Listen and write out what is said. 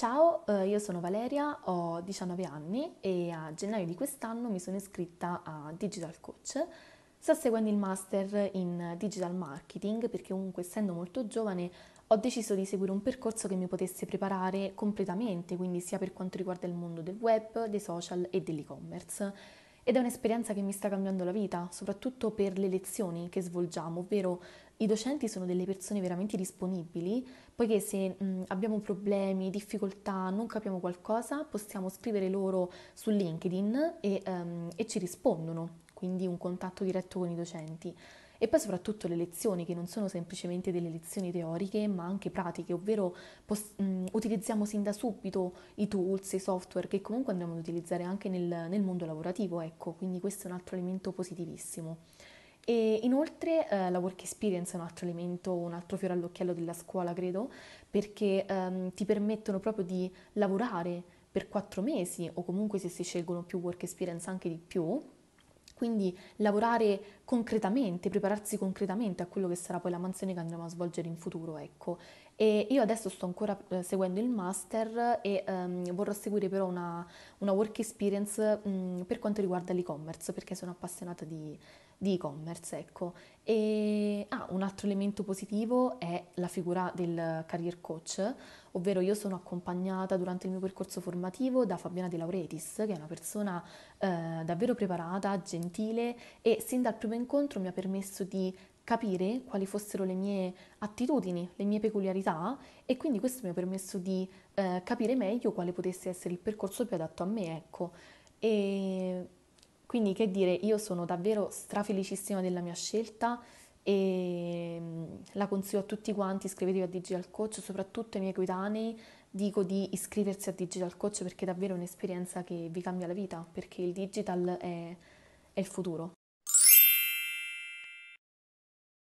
Ciao, eh, io sono Valeria, ho 19 anni e a gennaio di quest'anno mi sono iscritta a Digital Coach. Sto seguendo il master in digital marketing perché comunque essendo molto giovane ho deciso di seguire un percorso che mi potesse preparare completamente, quindi sia per quanto riguarda il mondo del web, dei social e dell'e-commerce ed è un'esperienza che mi sta cambiando la vita, soprattutto per le lezioni che svolgiamo, ovvero i docenti sono delle persone veramente disponibili, poiché se mh, abbiamo problemi, difficoltà, non capiamo qualcosa, possiamo scrivere loro su LinkedIn e, um, e ci rispondono, quindi un contatto diretto con i docenti. E poi soprattutto le lezioni, che non sono semplicemente delle lezioni teoriche, ma anche pratiche, ovvero pos- mh, mm, utilizziamo sin da subito i tools, i software che comunque andremo ad utilizzare anche nel, nel mondo lavorativo, ecco, quindi questo è un altro elemento positivissimo. E inoltre eh, la work experience è un altro elemento, un altro fiore all'occhiello della scuola, credo, perché ehm, ti permettono proprio di lavorare per quattro mesi o comunque se si scelgono più work experience anche di più quindi lavorare concretamente, prepararsi concretamente a quello che sarà poi la mansione che andremo a svolgere in futuro, ecco. E io adesso sto ancora eh, seguendo il master e um, vorrò seguire però una, una work experience um, per quanto riguarda l'e-commerce, perché sono appassionata di, di e-commerce, ecco. E ah, un altro elemento positivo è la figura del career coach, ovvero io sono accompagnata durante il mio percorso formativo da Fabiana De Lauretis, che è una persona eh, davvero preparata, gentile e sin dal primo incontro mi ha permesso di capire quali fossero le mie attitudini, le mie peculiarità e quindi questo mi ha permesso di eh, capire meglio quale potesse essere il percorso più adatto a me, ecco. E quindi che dire, io sono davvero strafelicissima della mia scelta e mm, la consiglio a tutti quanti, iscrivetevi a Digital Coach, soprattutto ai miei coetanei, dico di iscriversi a Digital Coach perché è davvero un'esperienza che vi cambia la vita, perché il digital è, è il futuro.